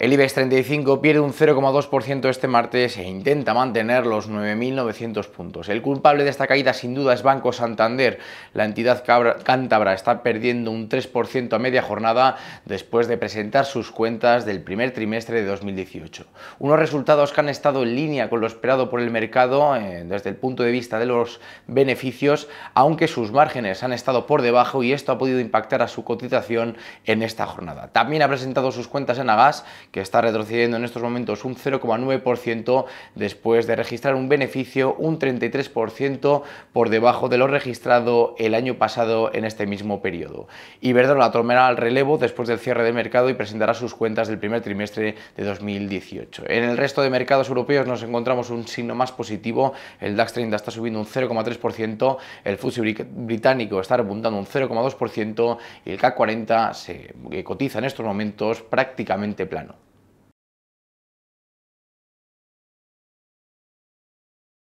El IBEX 35 pierde un 0,2% este martes e intenta mantener los 9.900 puntos. El culpable de esta caída sin duda es Banco Santander. La entidad cántabra está perdiendo un 3% a media jornada después de presentar sus cuentas del primer trimestre de 2018. Unos resultados que han estado en línea con lo esperado por el mercado eh, desde el punto de vista de los beneficios, aunque sus márgenes han estado por debajo y esto ha podido impactar a su cotización en esta jornada. También ha presentado sus cuentas en Agas que está retrocediendo en estos momentos un 0,9% después de registrar un beneficio un 33% por debajo de lo registrado el año pasado en este mismo periodo. Iberdrola tomará al relevo después del cierre de mercado y presentará sus cuentas del primer trimestre de 2018. En el resto de mercados europeos nos encontramos un signo más positivo, el DAX 30 está subiendo un 0,3%, el FTSE británico está repuntando un 0,2% y el CAC 40 se cotiza en estos momentos prácticamente plano.